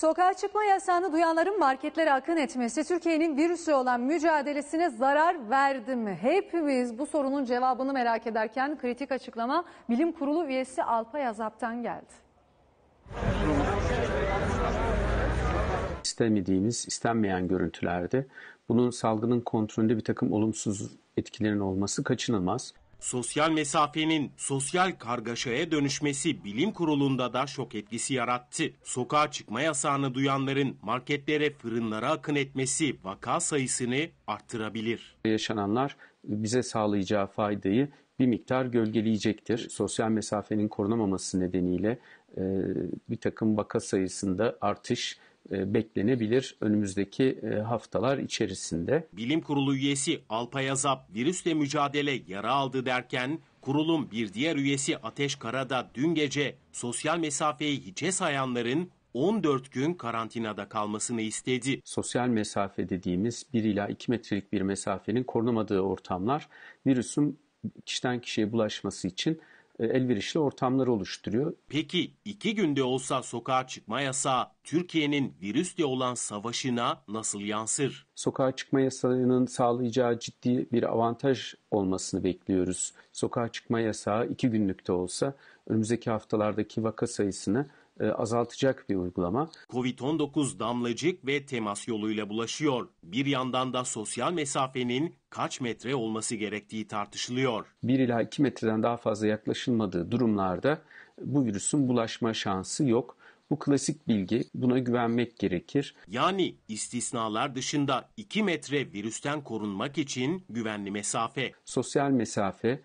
Sokağa çıkma yasağını duyanların marketlere akın etmesi Türkiye'nin virüsle olan mücadelesine zarar verdi mi? Hepimiz bu sorunun cevabını merak ederken kritik açıklama Bilim Kurulu üyesi Alpay Azap'tan geldi. İstemediğimiz, istenmeyen görüntülerde bunun salgının kontrolünde bir takım olumsuz etkilerin olması kaçınılmaz. Sosyal mesafenin sosyal kargaşaya dönüşmesi bilim kurulunda da şok etkisi yarattı. Sokağa çıkma yasağını duyanların marketlere, fırınlara akın etmesi vaka sayısını arttırabilir. Yaşananlar bize sağlayacağı faydayı bir miktar gölgeleyecektir. Sosyal mesafenin korunamaması nedeniyle bir takım vaka sayısında artış e, beklenebilir önümüzdeki e, haftalar içerisinde. Bilim Kurulu üyesi Alpay Azap virüsle mücadele yara aldı derken kurulun bir diğer üyesi Ateş Karada dün gece sosyal mesafeyi hiçe sayanların 14 gün karantinada kalmasını istedi. Sosyal mesafe dediğimiz 1 ila 2 metrelik bir mesafenin korunamadığı ortamlar virüsün kişiden kişiye bulaşması için e, elverişli ortamları oluşturuyor. Peki iki günde olsa sokağa çıkma yasağı Türkiye'nin virüsle olan savaşına nasıl yansır? Sokağa çıkma yasağının sağlayacağı ciddi bir avantaj olmasını bekliyoruz. Sokağa çıkma yasağı iki günlükte olsa önümüzdeki haftalardaki vaka sayısını e, azaltacak bir uygulama. Covid-19 damlacık ve temas yoluyla bulaşıyor. Bir yandan da sosyal mesafenin kaç metre olması gerektiği tartışılıyor. 1 ila 2 metreden daha fazla yaklaşılmadığı durumlarda bu virüsün bulaşma şansı yok. Bu klasik bilgi. Buna güvenmek gerekir. Yani istisnalar dışında 2 metre virüsten korunmak için güvenli mesafe. Sosyal mesafe,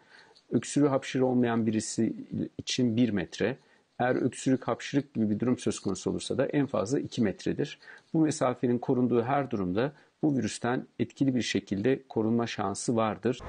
öksürü hapşır olmayan birisi için 1 metre, eğer öksürük, hapşırık gibi bir durum söz konusu olursa da en fazla 2 metredir. Bu mesafenin korunduğu her durumda bu virüsten etkili bir şekilde korunma şansı vardır.